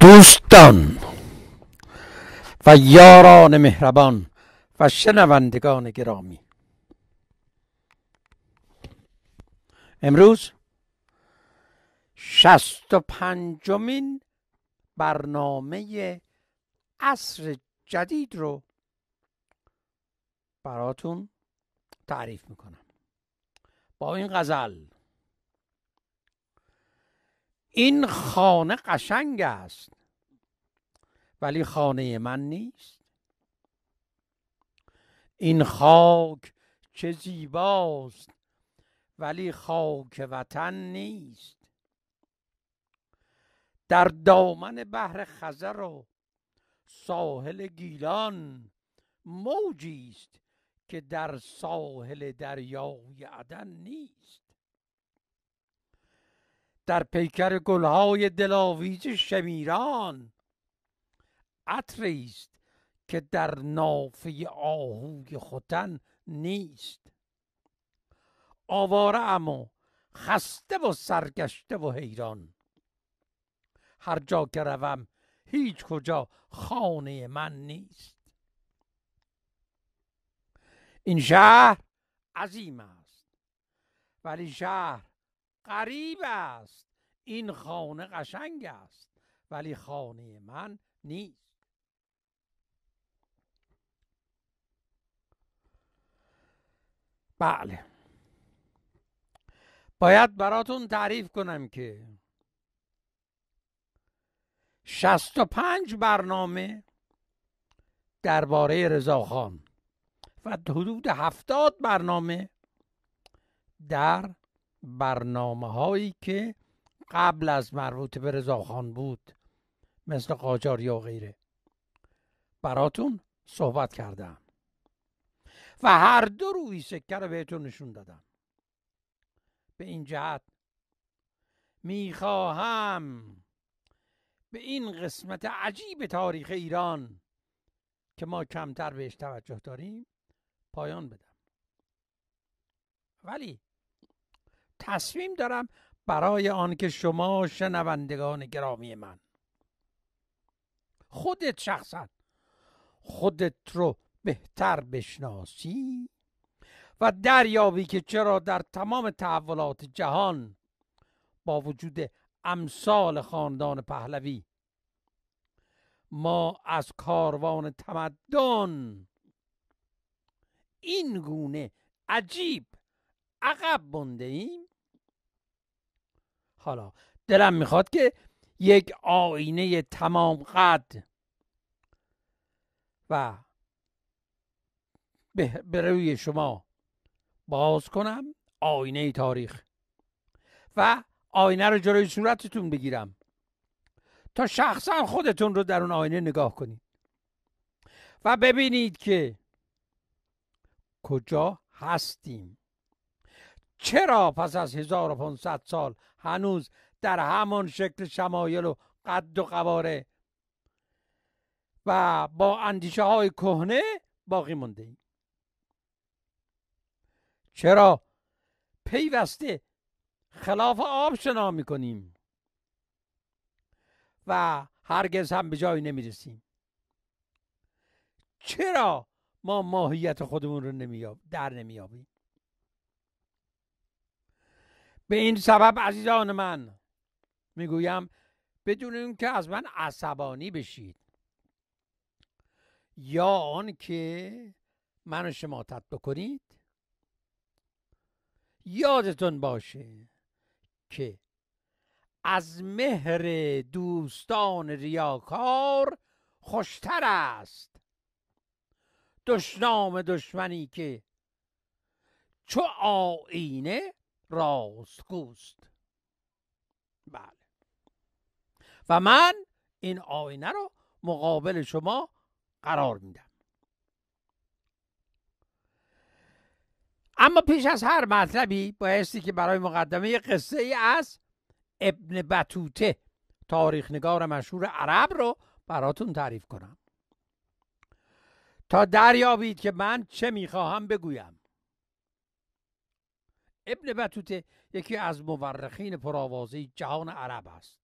دوستان و یاران مهربان و شنوندگان گرامی امروز شست و پنجمین برنامه عصر جدید رو براتون تعریف میکنم با این غزل این خانه قشنگ است ولی خانه من نیست این خاک چه زیباست ولی خاک وطن نیست در دامن بحر خزر و ساحل گیلان موجی است که در ساحل دریای عدن نیست در پیکر گلهای دلاویج شمیران عطری است که در نافه آهوی خوتن نیست آواره اما خسته و سرگشته و حیران هر جا که روم هیچ کجا خانه من نیست این شهر عظیم است ولی شهر غریب است این خانه قشنگ است ولی خانه من نیست بله باید براتون تعریف کنم که شست و پنج برنامه درباره رضاخان و حدود هفتاد برنامه در برنامه هایی که قبل از مربوط به رضاخان بود مثل قاجاری و غیره براتون صحبت کردم و هر دو روی سکه رو بهتون نشون دادم به این جهت میخواهم به این قسمت عجیب تاریخ ایران که ما کمتر بهش توجه داریم پایان بدم ولی تصمیم دارم برای آنکه شما شنوندگان گرامی من خودت شخصا خودت رو بهتر بشناسی و دریابی که چرا در تمام تحولات جهان با وجود امثال خاندان پهلوی ما از کاروان تمدن این گونه عجیب عقب بنده ایم حالا دلم میخواد که یک آینه تمام قد و به روی شما باز کنم آینه تاریخ و آینه رو جلوی صورتتون بگیرم تا شخصا خودتون رو در اون آینه نگاه کنید و ببینید که کجا هستیم چرا پس از 1500 سال هنوز در همان شکل شمایل و قد و قواره و با اندیشه های کهنه باقی مونده ایم چرا پیوسته خلاف آب شنا میکنیم و هرگز هم به جایی نمیرسیم چرا ما ماهیت خودمون رو نمیاب در نمیابیم به این سبب عزیزان من میگویم بدون که از من عصبانی بشید یا آنکه من و شما بکنید یادتون باشه که از مهر دوستان ریاکار خوشتر است دشنام دشمنی که چو آینه راستگوست بله و من این آینه رو مقابل شما قرار میدم اما پیش از هر مطلبی بایستی که برای مقدمه قصه ای از ابن بطوته تاریخنگار مشهور عرب رو براتون تعریف کنم تا دریابید که من چه میخواهم بگویم ابن بطوته یکی از مورخین پرآوازه جهان عرب است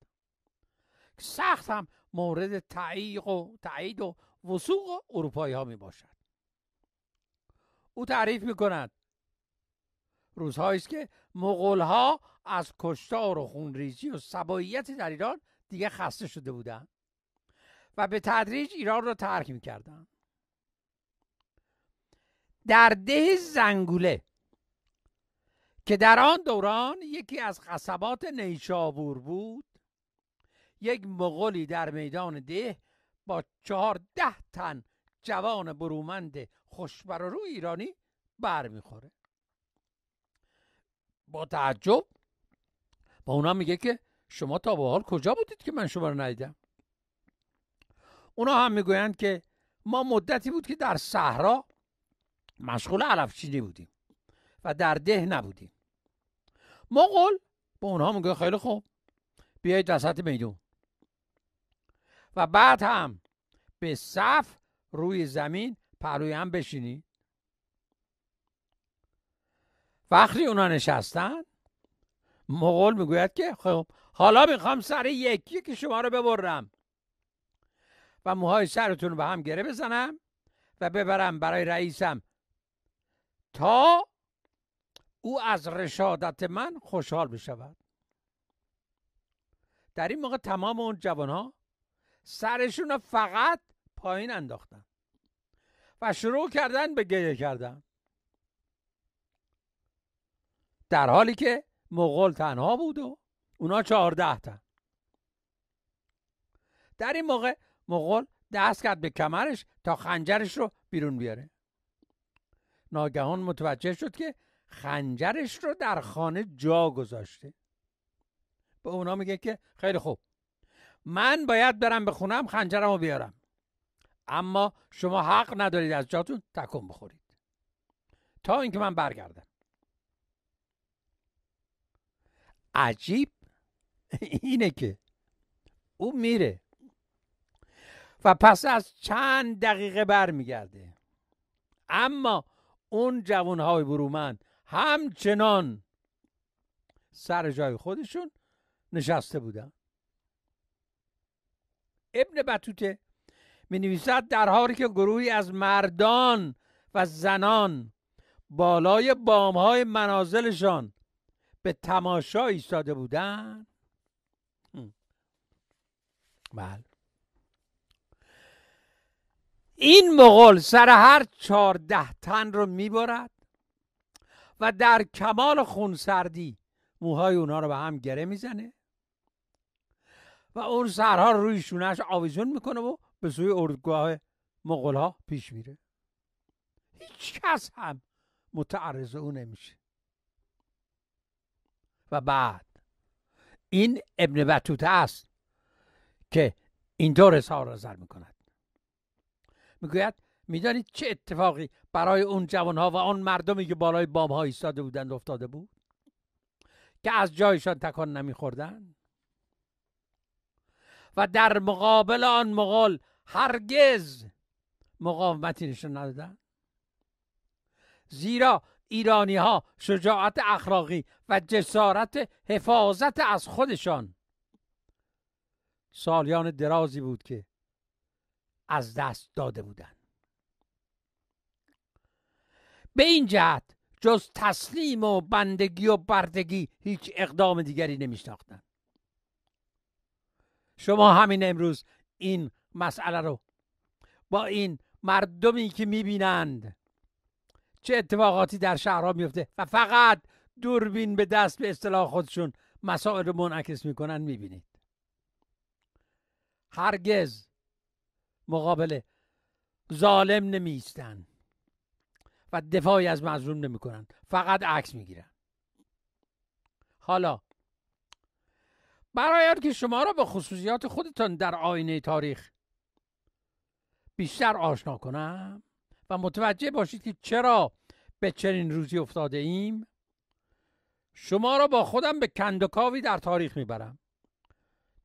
که سخت هم مورد تعیق و تعیید و وسوق اروپایی ها می باشد او تعریف می کند روزهایی است که مغول ها از کشتار و خونریزی و سباییت در ایران دیگه خسته شده بودند و به تدریج ایران را ترک می کردن. در ده زنگوله که در آن دوران یکی از قصبات نیشابور بود یک مغولی در میدان ده با چهارده تن جوان برومند خوشبر رو ایرانی بر میخوره با تعجب با اونا میگه که شما تا به حال کجا بودید که من شما رو ندیدم اونا هم میگویند که ما مدتی بود که در صحرا مشغول علفچینی بودیم و در ده نبودیم مغل به اونها میگه خیلی خوب بیایید وسط میدون و بعد هم به صف روی زمین پروی هم بشینید وقتی اونا نشستن مغول میگوید که خب حالا میخوام سر یکی که شما رو ببرم و موهای سرتون رو به هم گره بزنم و ببرم برای رئیسم تا او از رشادت من خوشحال بشود در این موقع تمام اون جوان ها سرشون فقط پایین انداختن و شروع کردن به گیه کردن در حالی که مغول تنها بود و اونا چهارده تن در این موقع مغول دست کرد به کمرش تا خنجرش رو بیرون بیاره ناگهان متوجه شد که خنجرش رو در خانه جا گذاشته به اونا میگه که خیلی خوب من باید برم به خونم خنجرم رو بیارم اما شما حق ندارید از جاتون تکون بخورید تا اینکه من برگردم عجیب اینه که او میره و پس از چند دقیقه برمیگرده اما اون جوانهای برومند همچنان سر جای خودشون نشسته بودن ابن بطوته می نویسد در حالی که گروهی از مردان و زنان بالای بامهای منازلشان به تماشا ایستاده بودند بله این مغول سر هر چهارده تن رو میبرد و در کمال خونسردی موهای اونها رو به هم گره میزنه و اون سرها رو روی شونهش آویزون میکنه و به سوی اردوگاه مغلها پیش میره هیچ کس هم متعرض او نمیشه و بعد این ابن بطوته است که این اینطور را زر میکند میگوید میدانید چه اتفاقی برای اون جوانها و آن مردمی که بالای بام ایستاده بودند افتاده بود که از جایشان تکان نمیخوردند و در مقابل آن مغول هرگز مقاومتی نشان ندادند زیرا ایرانی ها شجاعت اخلاقی و جسارت حفاظت از خودشان سالیان درازی بود که از دست داده بودند به این جهت جز تسلیم و بندگی و بردگی هیچ اقدام دیگری نمیشناختن. شما همین امروز این مسئله رو با این مردمی که میبینند چه اتفاقاتی در شهرها میفته و فقط دوربین به دست به اصطلاح خودشون مسائل رو منعکس میکنن میبینید هرگز مقابل ظالم نمیستند و دفاعی از مظلوم نمیکنن فقط عکس میگیرن حالا برای که شما را به خصوصیات خودتان در آینه تاریخ بیشتر آشنا کنم و متوجه باشید که چرا به چنین روزی افتاده ایم شما را با خودم به کندکاوی در تاریخ میبرم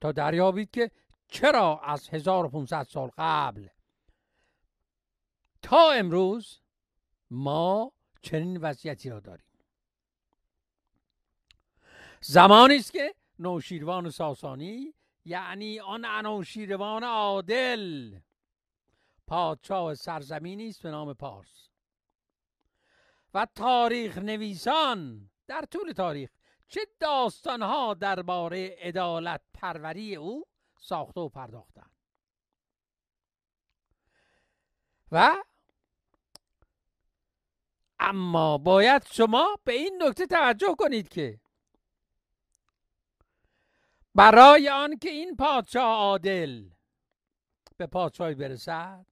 تا دریابید که چرا از 1500 سال قبل تا امروز ما چنین وضعیتی را داریم زمانی است که نوشیروان ساسانی یعنی آن انوشیروان عادل پادشاه سرزمینی است به نام پارس و تاریخ نویسان در طول تاریخ چه ها درباره عدالت پروری او ساخته و پرداختند و اما باید شما به این نکته توجه کنید که برای آن که این پادشاه عادل به پادشاهی برسد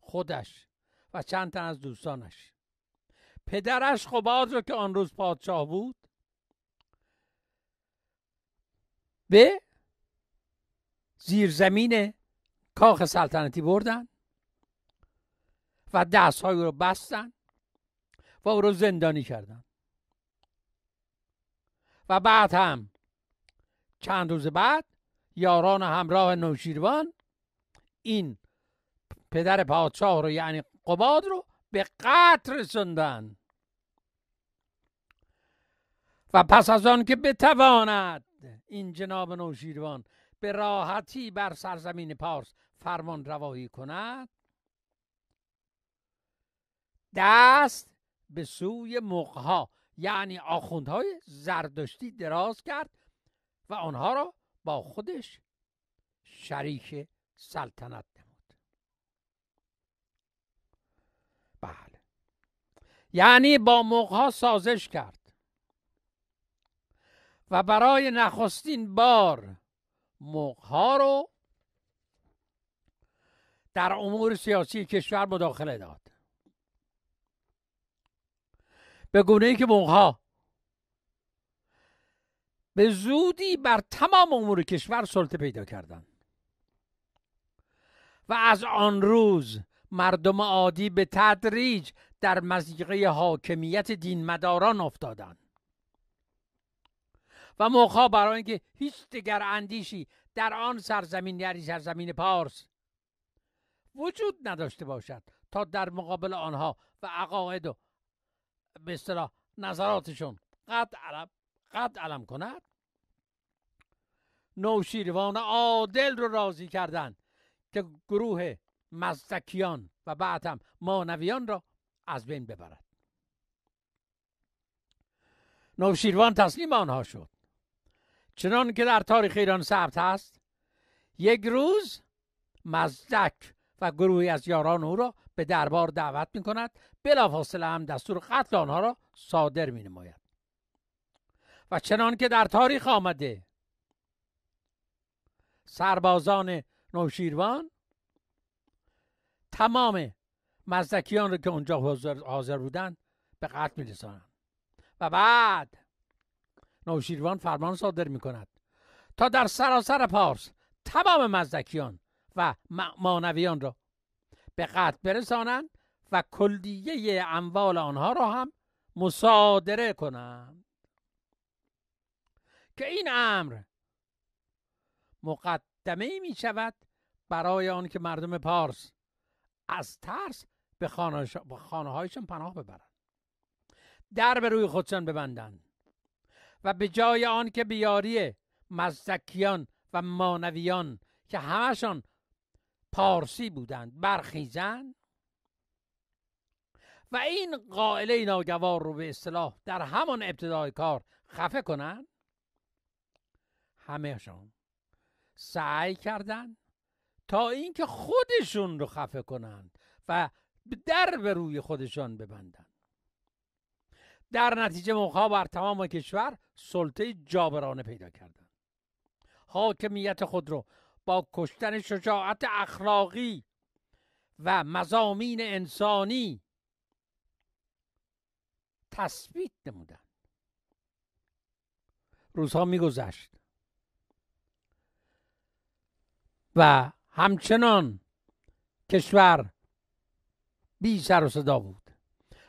خودش و چند تن از دوستانش پدرش خباز خب رو که آن روز پادشاه بود به زیرزمین کاخ سلطنتی بردن و دستهایی رو بستن و او رو زندانی کردند و بعد هم چند روز بعد یاران همراه نوشیروان این پدر پادشاه رو یعنی قباد رو به قتل رساندند و پس از آن که بتواند این جناب نوشیروان به راحتی بر سرزمین پارس فرمان روایی کند دست به سوی مقها یعنی آخوندهای زردشتی دراز کرد و آنها را با خودش شریک سلطنت نمود بله یعنی با مقها سازش کرد و برای نخستین بار مقها رو در امور سیاسی کشور مداخله داد به گونه ای که به به زودی بر تمام امور کشور سلطه پیدا کردند و از آن روز مردم عادی به تدریج در مزیقه حاکمیت دین مداران افتادند و موقع برای اینکه هیچ دیگر اندیشی در آن سرزمین یعنی سرزمین پارس وجود نداشته باشد تا در مقابل آنها و عقاید و به اصطلاح نظراتشون قد علم قد علم کند نوشیروان عادل رو راضی کردند که گروه مزدکیان و بعد هم مانویان را از بین ببرد نوشیروان تسلیم آنها شد چنان که در تاریخ ایران ثبت هست یک روز مزدک و گروهی از یاران او را به دربار دعوت می کند بلافاصله هم دستور قتل آنها را صادر می نماید و چنان که در تاریخ آمده سربازان نوشیروان تمام مزدکیان را که اونجا حاضر بودن به قتل می و بعد نوشیروان فرمان صادر می کند تا در سراسر پارس تمام مزدکیان و معنویان را به قتل برسانند و کلیه اموال آنها را هم مصادره کنند که این امر مقدمه می شود برای آن که مردم پارس از ترس به خانه, پناه ببرند در به روی خودشان ببندند و به جای آن که بیاری مزدکیان و مانویان که همشان پارسی بودند برخیزند و این قائله ناگوار رو به اصطلاح در همان ابتدای کار خفه کنن همهشان سعی کردند تا اینکه خودشون رو خفه کنند و در به روی خودشان ببندند در نتیجه موقع بر تمام کشور سلطه جابرانه پیدا کردند حاکمیت خود رو با کشتن شجاعت اخلاقی و مزامین انسانی تثبیت نمودن. روزها میگذشت و همچنان کشور بی سر و صدا بود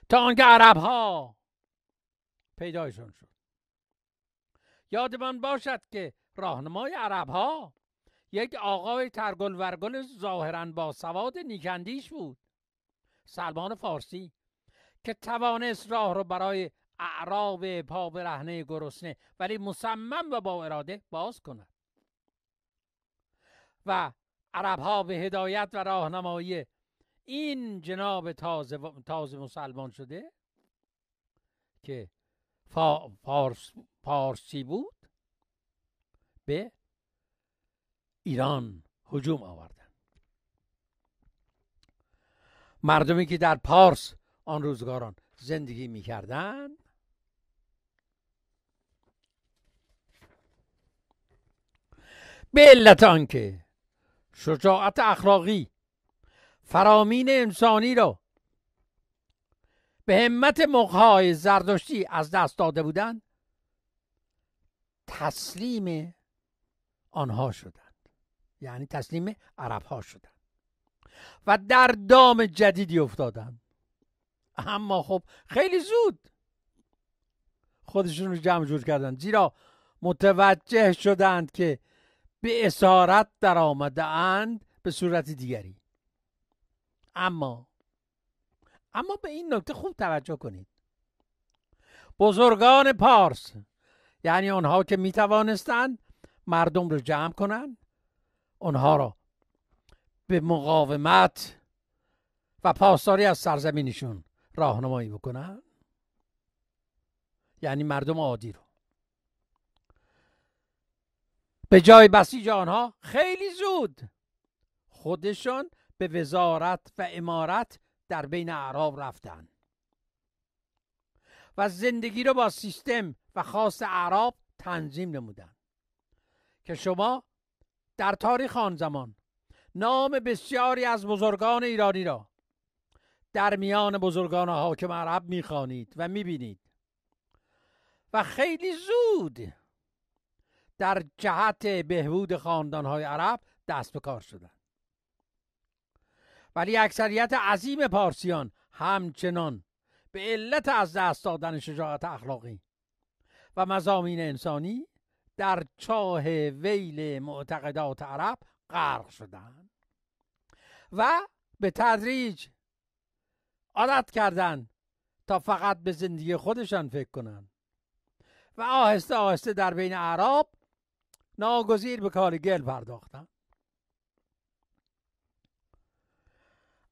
تا آنکه عرب ها پیدایشان شد من باشد که راهنمای عرب ها یک آقای ترگل ورگل ظاهرا با سواد نیکندیش بود سلمان فارسی که توانست راه رو برای اعراب پا برهنه گرسنه ولی مصمم و با اراده باز کند و عرب ها به هدایت و راهنمایی این جناب تازه, تازه مسلمان شده که فا پارسی بود به ایران هجوم آوردن مردمی که در پارس آن روزگاران زندگی کردن به علت آنکه شجاعت اخلاقی فرامین انسانی را به همت مقهای زردشتی از دست داده بودند تسلیم آنها شدند یعنی تسلیم عرب ها شدند و در دام جدیدی افتادند اما خب خیلی زود خودشون رو جمع جور کردند زیرا متوجه شدند که به اسارت در آمده اند به صورت دیگری اما اما به این نکته خوب توجه کنید بزرگان پارس یعنی آنها که می توانستند مردم رو جمع کنند آنها را به مقاومت و پاسداری از سرزمینشون راهنمایی بکنن یعنی مردم عادی رو به جای بسیج آنها خیلی زود خودشان به وزارت و امارت در بین اعراب رفتن و زندگی رو با سیستم و خاص اعراب تنظیم نمودن که شما در تاریخ آن زمان نام بسیاری از بزرگان ایرانی را در میان بزرگان و حاکم عرب میخوانید و میبینید و خیلی زود در جهت بهبود خاندانهای عرب دست به کار شدند ولی اکثریت عظیم پارسیان همچنان به علت از دست دادن شجاعت اخلاقی و مزامین انسانی در چاه ویل معتقدات عرب غرق شدند و به تدریج عادت کردن تا فقط به زندگی خودشان فکر کنند و آهسته آهسته در بین عرب ناگزیر به کار گل پرداختن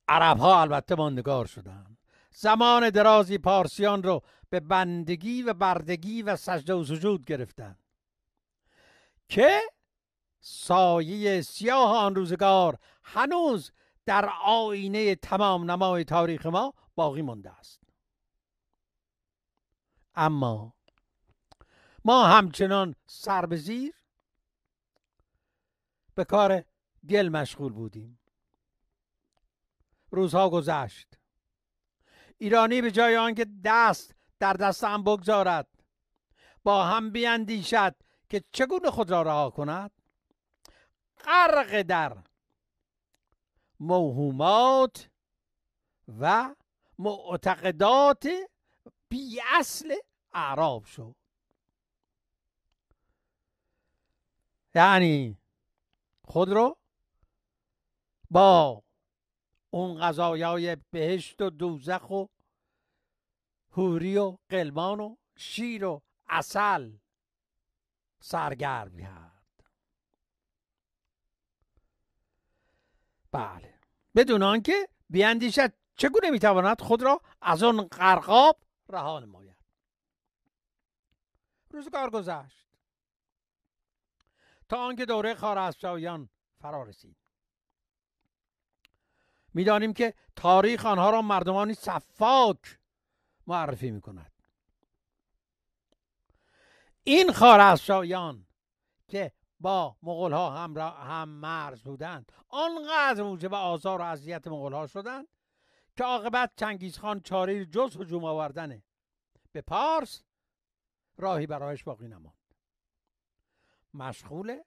عرب ها البته ماندگار شدند زمان درازی پارسیان رو به بندگی و بردگی و سجده و سجود گرفتند که سایه سیاه آن روزگار هنوز در آینه تمام نمای تاریخ ما باقی مانده است اما ما همچنان سر به زیر به کار گل مشغول بودیم روزها گذشت ایرانی به جای آنکه دست در دست هم بگذارد با هم بیندیشد که چگونه خود را رها کند غرق در موهومات و معتقدات بی اصل اعراب شد یعنی خود رو با اون غذایای بهشت و دوزخ و هوری و قلمان و شیر و اصل سرگرم کرد بله بدون آنکه بیاندیشد چگونه میتواند خود را از آن قرقاب رها نماید روزگار گذشت تا آنکه دوره خوارزمشاهیان فرا رسید میدانیم که تاریخ آنها را مردمانی صفاک معرفی میکند این خوارزمشاهیان که با مغول ها هم, هم مرز بودند آنقدر موجب آزار و اذیت مغول ها شدند که عاقبت خان چاره جز هجوم آوردن به پارس راهی برایش باقی نماند مشغول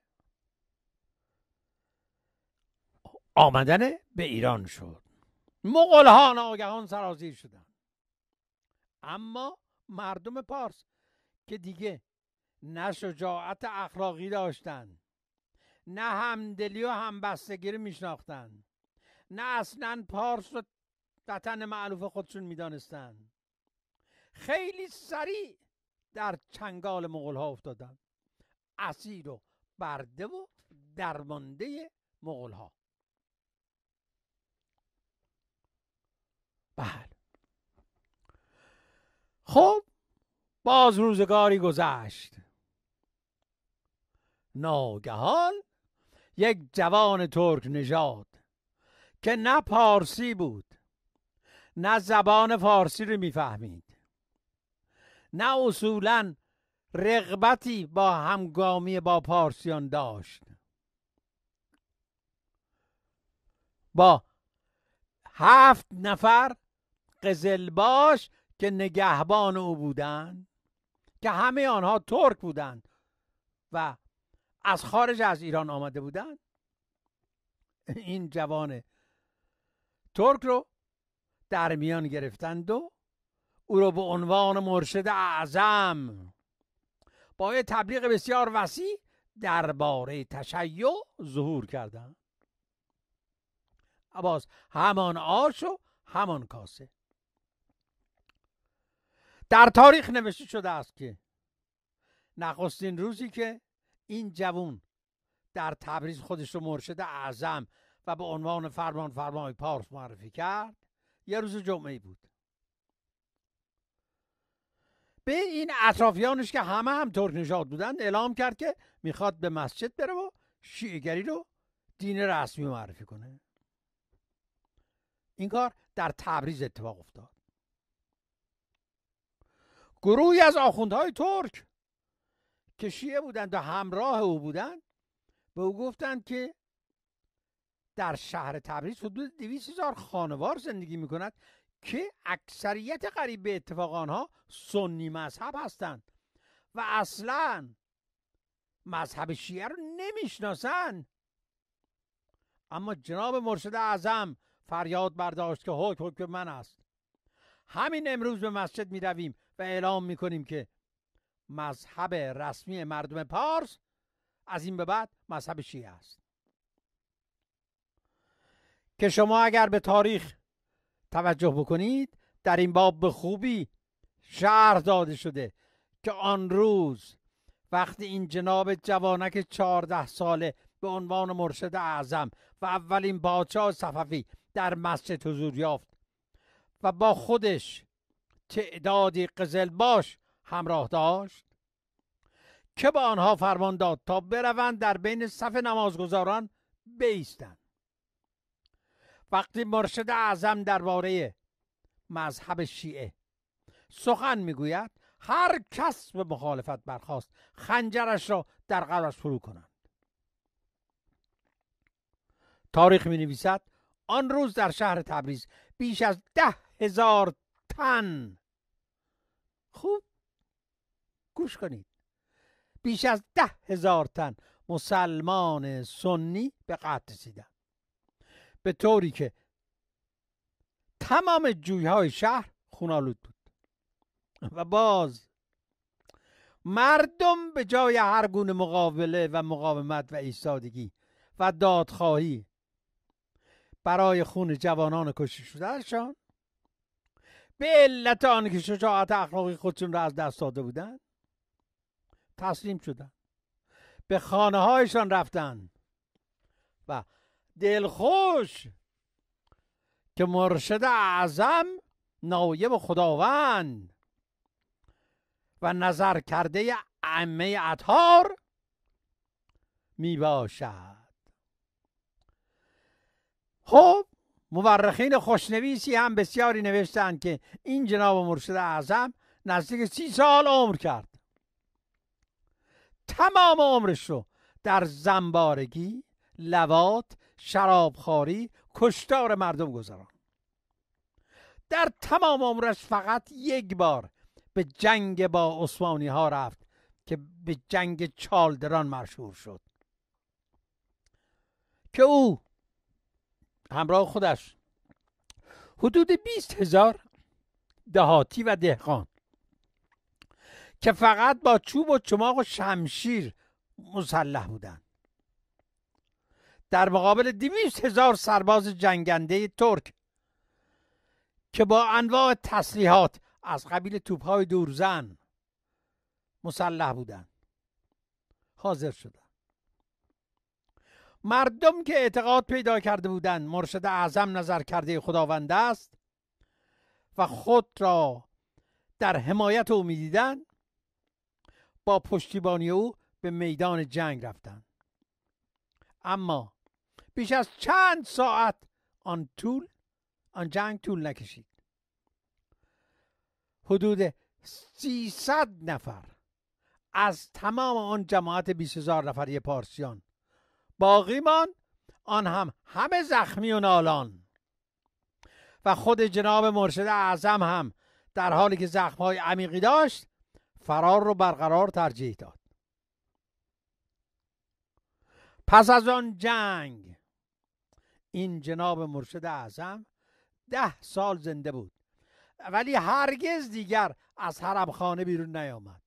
آمدن به ایران شد مغول ها ناگهان سرازیر شدند اما مردم پارس که دیگه نه شجاعت اخلاقی داشتند نه همدلی و همبستگی رو میشناختند نه اصلا پارس رو وطن معلوف خودشون میدانستند خیلی سریع در چنگال مغول افتادن اسیر و برده و درمانده مغلها ها بله خب باز روزگاری گذشت ناگهان یک جوان ترک نژاد که نه پارسی بود نه زبان فارسی رو میفهمید نه اصولا رغبتی با همگامی با پارسیان داشت با هفت نفر قزلباش که نگهبان او بودند که همه آنها ترک بودند و از خارج از ایران آمده بودند این جوان ترک رو در میان گرفتند و او رو به عنوان مرشد اعظم با یه تبلیغ بسیار وسیع درباره تشیع ظهور کردند عباس همان آش و همان کاسه در تاریخ نوشته شده است که نخستین روزی که این جوون در تبریز خودش رو مرشد اعظم و به عنوان فرمان فرمای پارس معرفی کرد یه روز جمعه بود به این اطرافیانش که همه هم ترک نشاد بودند اعلام کرد که میخواد به مسجد بره و شیعگری رو دین رسمی معرفی کنه این کار در تبریز اتفاق افتاد گروهی از آخوندهای ترک که شیعه بودند و همراه او بودند به او گفتند که در شهر تبریز حدود دویست هزار خانوار زندگی می کند که اکثریت قریب به اتفاق آنها سنی مذهب هستند و اصلا مذهب شیعه رو نمیشناسند اما جناب مرشد اعظم فریاد برداشت که حکم حکم من است همین امروز به مسجد می رویم و اعلام می کنیم که مذهب رسمی مردم پارس از این به بعد مذهب شیعه است که شما اگر به تاریخ توجه بکنید در این باب به خوبی شرح داده شده که آن روز وقتی این جناب جوانک چهارده ساله به عنوان مرشد اعظم و اولین پادشاه صففی در مسجد حضور یافت و با خودش تعدادی باش همراه داشت که به آنها فرمان داد تا بروند در بین صف نمازگزاران بیستند وقتی مرشد اعظم درباره مذهب شیعه سخن میگوید هر کس به مخالفت برخواست خنجرش را در قلبش فرو کنند تاریخ می نویسد آن روز در شهر تبریز بیش از ده هزار تن خوب گوش کنید بیش از ده هزار تن مسلمان سنی به قتل رسیدند به طوری که تمام جویهای شهر خونالود بود و باز مردم به جای هر گونه مقابله و مقاومت و ایستادگی و دادخواهی برای خون جوانان کشته شدهشان به علت آنکه شجاعت اخلاقی خودشون را از دست داده بودند تسلیم شدن به خانه هایشان رفتن و دلخوش که مرشد اعظم نایب خداوند و نظر کرده عمه اطهار می باشد خب مورخین خوشنویسی هم بسیاری نوشتند که این جناب مرشد اعظم نزدیک سی سال عمر کرد تمام عمرش رو در زنبارگی لوات شرابخواری کشتار مردم گذران در تمام عمرش فقط یک بار به جنگ با عثمانی ها رفت که به جنگ چالدران مشهور شد که او همراه خودش حدود 20 هزار دهاتی و دهقان که فقط با چوب و چماق و شمشیر مسلح بودند در مقابل دویست هزار سرباز جنگنده ترک که با انواع تسلیحات از قبیل توپهای دورزن مسلح بودند حاضر شدند مردم که اعتقاد پیدا کرده بودند مرشد اعظم نظر کرده خداوند است و خود را در حمایت او میدیدند با پشتیبانی او به میدان جنگ رفتند اما بیش از چند ساعت آن طول آن جنگ طول نکشید حدود 300 نفر از تمام آن جماعت 20000 نفری پارسیان باقی ماند آن هم همه زخمی و نالان و خود جناب مرشد اعظم هم در حالی که زخمهای عمیقی داشت فرار رو برقرار ترجیح داد پس از آن جنگ این جناب مرشد اعظم ده سال زنده بود ولی هرگز دیگر از حرم خانه بیرون نیامد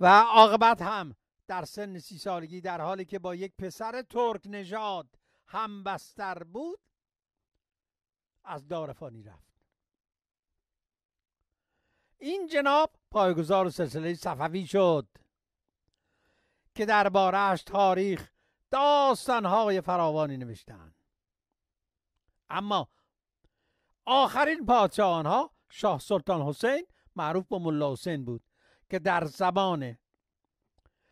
و عاقبت هم در سن سی سالگی در حالی که با یک پسر ترک نژاد همبستر بود از دارفانی رفت این جناب پایگزار سلسله صفوی شد که اش تاریخ داستانهای فراوانی نوشتند اما آخرین پادشاه آنها شاه سلطان حسین معروف به ملا حسین بود که در زبان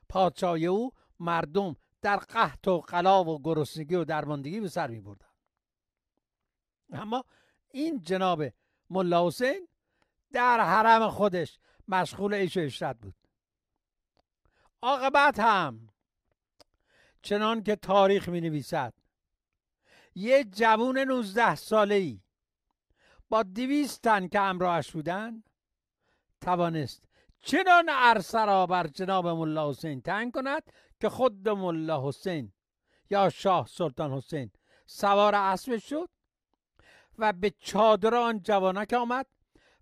پادشاهی او مردم در قحط و قلا و گرسنگی و درماندگی به سر می اما این جناب ملا حسین در حرم خودش مشغول ایش و اشرت بود عاقبت هم چنان که تاریخ می نویسد یه جوون 19 ساله ای با دویست تن که امراهش بودند توانست چنان عرصه را بر جناب ملا حسین تنگ کند که خود ملا حسین یا شاه سلطان حسین سوار اسب شد و به چادر آن جوانک آمد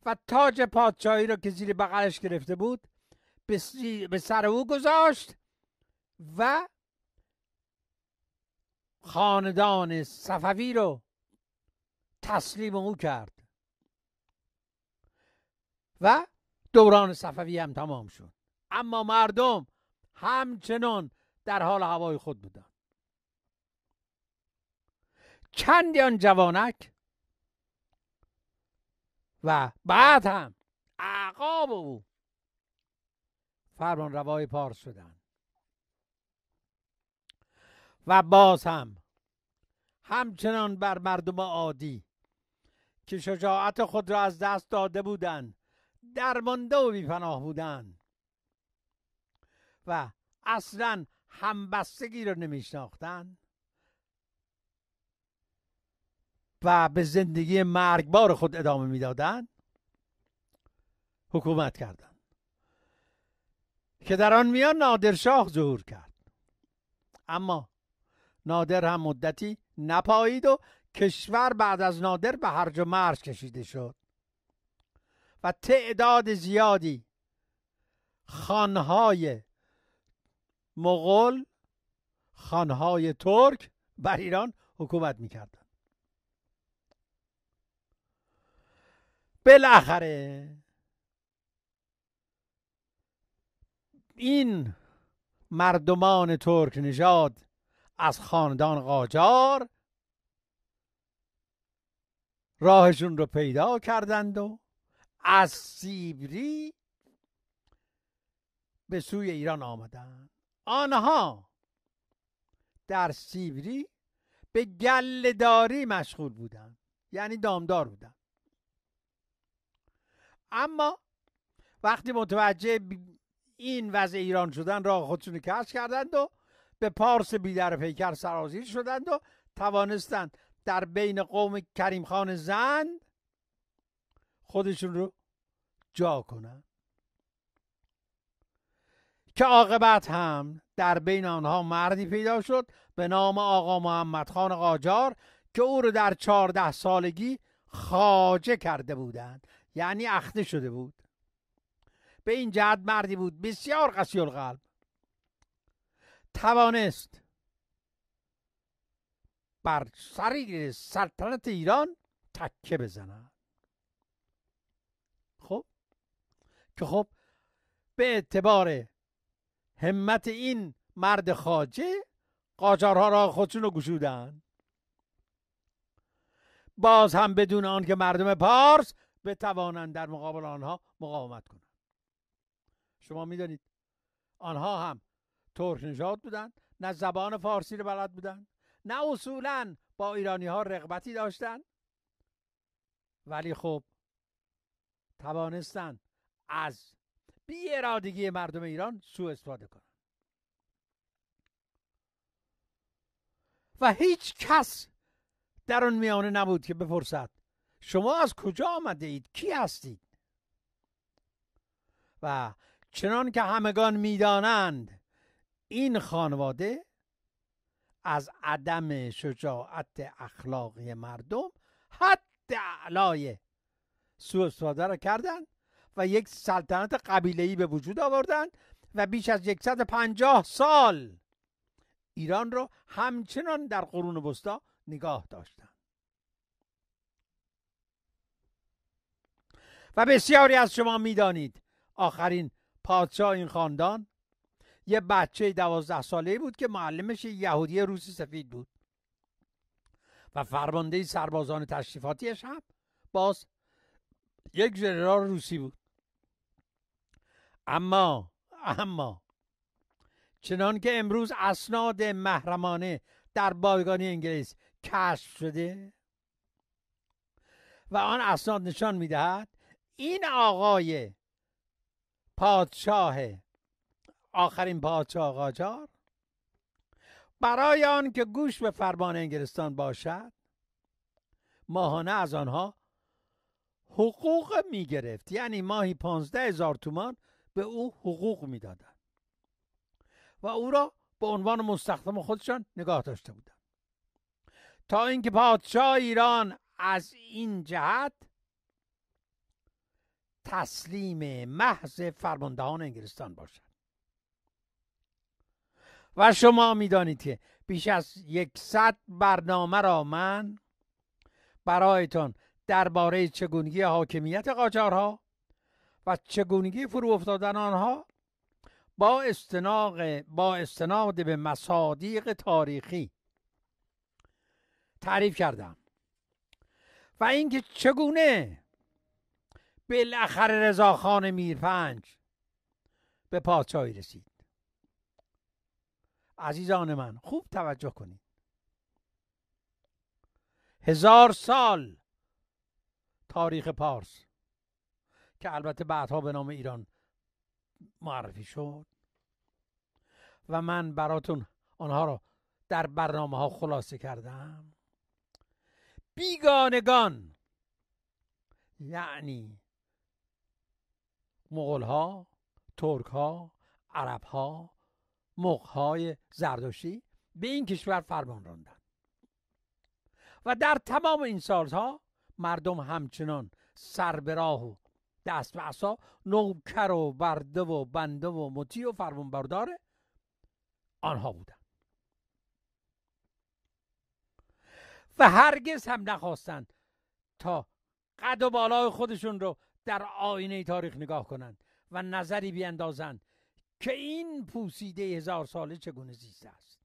و تاج پادشاهی را که زیر بغلش گرفته بود به سر او گذاشت و خاندان صفوی رو تسلیم او کرد و دوران صفوی هم تمام شد اما مردم همچنان در حال هوای خود بودند چندیان جوانک و بعد هم اعقاب او فرمان روای پارس شدند و باز هم همچنان بر مردم عادی که شجاعت خود را از دست داده بودند درمانده و بیپناه بودند و اصلا همبستگی را نمیشناختند و به زندگی مرگبار خود ادامه میدادند حکومت کردند که در آن میان نادرشاه ظهور کرد اما نادر هم مدتی نپایید و کشور بعد از نادر به هرج و مرج کشیده شد و تعداد زیادی خانهای مغول خانهای ترک بر ایران حکومت میکردند بالاخره این مردمان ترک نژاد از خاندان قاجار راهشون رو پیدا کردند و از سیبری به سوی ایران آمدند آنها در سیبری به گلداری مشغول بودند یعنی دامدار بودند اما وقتی متوجه این وضع ایران شدن را خودشون کش کردند و به پارس بیدر پیکر سرازیر شدند و توانستند در بین قوم کریم خان زند خودشون رو جا کنند که عاقبت هم در بین آنها مردی پیدا شد به نام آقا محمد خان قاجار که او رو در چهارده سالگی خاجه کرده بودند یعنی اخته شده بود به این جهت مردی بود بسیار قسی القلب توانست بر سریر سلطنت ایران تکه بزند خب که خب به اعتبار همت این مرد خاجه قاجارها را خودشون رو گشودن باز هم بدون آنکه مردم پارس بتوانند در مقابل آنها مقاومت کنند شما میدانید آنها هم ترک نژاد بودند نه زبان فارسی رو بلد بودند نه اصولا با ایرانی ها رغبتی داشتند ولی خب توانستند از بی ارادگی مردم ایران سوء استفاده کنند و هیچ کس در اون میانه نبود که بپرسد شما از کجا آمده اید کی هستید و چنان که همگان میدانند این خانواده از عدم شجاعت اخلاقی مردم حد اعلای سو استفاده را کردند و یک سلطنت قبیله به وجود آوردند و بیش از 150 سال ایران را همچنان در قرون وسطا نگاه داشت و بسیاری از شما میدانید آخرین پادشاه این خاندان یه بچه دوازده ساله بود که معلمش یهودی روسی سفید بود و فرمانده سربازان تشریفاتیش هم باز یک ژنرال روسی بود اما اما چنان که امروز اسناد محرمانه در بایگانی انگلیس کشف شده و آن اسناد نشان میدهد این آقای پادشاه آخرین پادشاه قاجار برای آن که گوش به فرمان انگلستان باشد ماهانه از آنها حقوق می گرفت یعنی ماهی پانزده هزار تومان به او حقوق میدادند و او را به عنوان مستخدم خودشان نگاه داشته بودند تا اینکه پادشاه ایران از این جهت تسلیم محض فرماندهان انگلستان باشد و شما میدانید که بیش از یکصد برنامه را من برایتان درباره چگونگی حاکمیت قاجارها و چگونگی فرو افتادن آنها با استناد با استناد به مصادیق تاریخی تعریف کردم و اینکه چگونه بالاخره میر میرپنج به پادشاهی رسید عزیزان من خوب توجه کنید هزار سال تاریخ پارس که البته بعدها به نام ایران معرفی شد و من براتون آنها را در برنامه ها خلاصه کردم بیگانگان یعنی مغول ها ترک ها عرب ها های زردشتی به این کشور فرمان راندند و در تمام این سالها مردم همچنان سر به راه و دست به عصا نوکر و برده و بنده و مطیع و فرمان بردار آنها بودند و هرگز هم نخواستند تا قد و بالای خودشون رو در آینه تاریخ نگاه کنند و نظری بیندازند که این پوسیده هزار ساله چگونه زیسته است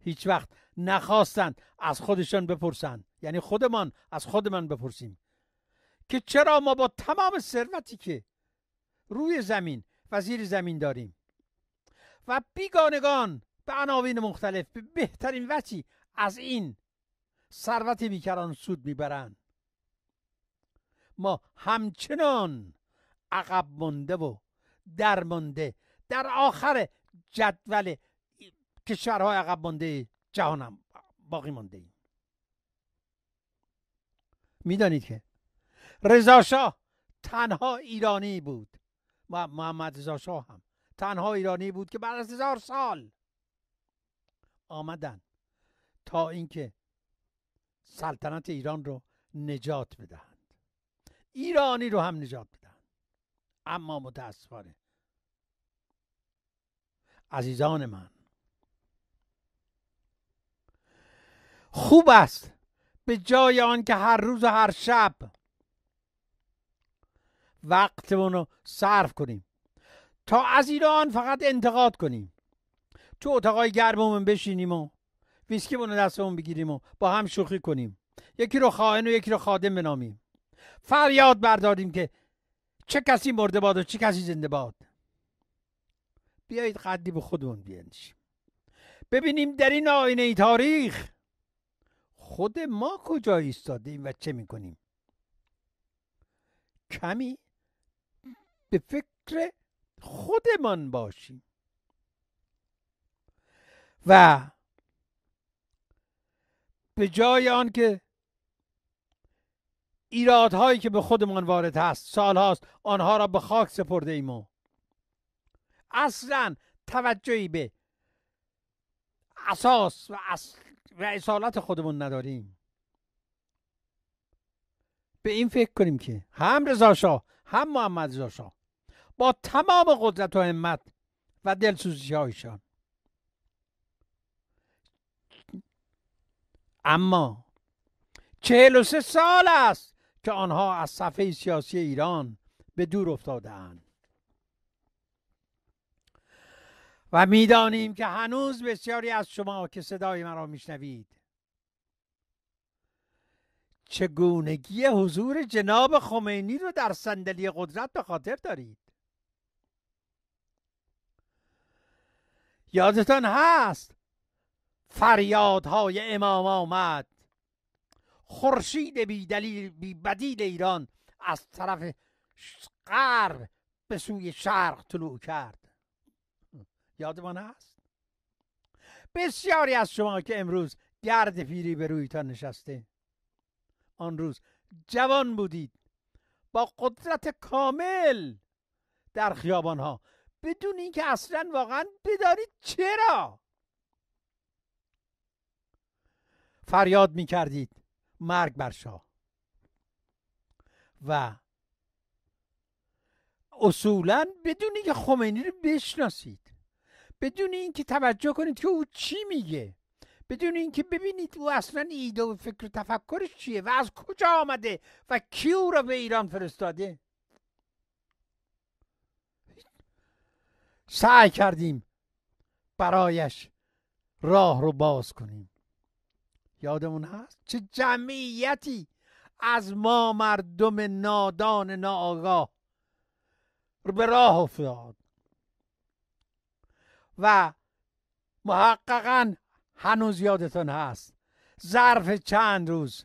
هیچ وقت نخواستند از خودشان بپرسند یعنی خودمان از خودمان بپرسیم که چرا ما با تمام ثروتی که روی زمین و زیر زمین داریم و بیگانگان به عناوین مختلف به بهترین وچی از این ثروت بیکران سود میبرند ما همچنان عقب مونده و مونده در آخر جدول کشورهای عقب مونده جهان هم باقی مانده ایم میدانید که رضا تنها ایرانی بود و محمد رضا شاه هم تنها ایرانی بود که بعد از هزار سال آمدن تا اینکه سلطنت ایران رو نجات بدهند ایرانی رو هم نجات بدن اما متاسفانه عزیزان من خوب است به جای که هر روز و هر شب وقتمون رو صرف کنیم تا از ایران فقط انتقاد کنیم تو اتاقای گرممون بشینیم و ویسکیمون رو دستمون بگیریم و با هم شوخی کنیم یکی رو خائن و یکی رو خادم بنامیم فریاد برداریم که چه کسی مرده باد و چه کسی زنده باد بیایید قدی به خودمون بیاندیشیم ببینیم در این آینه ای تاریخ خود ما کجا ایستادیم و چه میکنیم کمی به فکر خودمان باشیم و به جای آن که ایرادهایی که به خودمان وارد هست سال هاست آنها را به خاک سپرده ایم اصلا توجهی به اساس و اصل اصالت خودمون نداریم به این فکر کنیم که هم رضا هم محمد رضا با تمام قدرت و همت و دلسوزی هایشان اما چهل و سه سال است که آنها از صفحه سیاسی ایران به دور افتادهاند و میدانیم که هنوز بسیاری از شما که صدای مرا میشنوید چگونگی حضور جناب خمینی رو در صندلی قدرت به خاطر دارید یادتان هست فریادهای امام آمد خورشید بی دلیل بی بدیل ایران از طرف غرب به سوی شرق طلوع کرد یادمان هست بسیاری از شما که امروز گرد پیری به رویتان نشسته آن روز جوان بودید با قدرت کامل در خیابان ها بدون اینکه اصلا واقعا بدارید چرا فریاد می کردید مرگ بر شاه و اصولا بدون اینکه خمینی رو بشناسید بدون اینکه توجه کنید که او چی میگه بدون اینکه ببینید او اصلا ایده و فکر و تفکرش چیه و از کجا آمده و کی او را به ایران فرستاده سعی کردیم برایش راه رو باز کنیم یادمون هست چه جمعیتی از ما مردم نادان ناآگاه به راه افتاد و محققا هنوز یادتون هست ظرف چند روز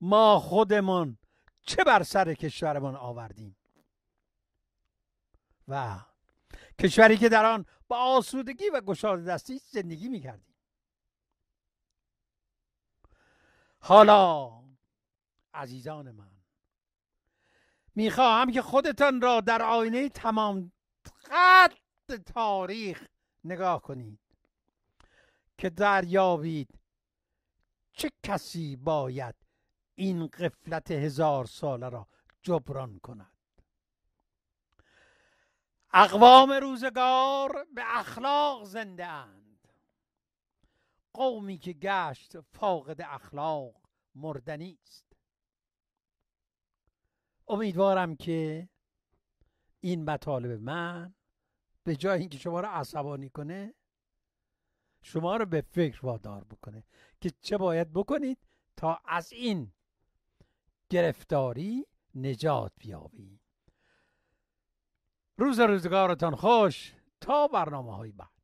ما خودمون چه بر سر کشورمان آوردیم و کشوری که در آن با آسودگی و گشاد دستی زندگی میکردیم حالا عزیزان من میخواهم که خودتان را در آینه تمام قد تاریخ نگاه کنید که دریابید چه کسی باید این قفلت هزار ساله را جبران کند اقوام روزگار به اخلاق زنده اند قومی که گشت فاقد اخلاق مردنی است امیدوارم که این مطالب من به جای اینکه شما رو عصبانی کنه شما رو به فکر وادار بکنه که چه باید بکنید تا از این گرفتاری نجات بیابید روز روزگارتان خوش تا برنامه های بعد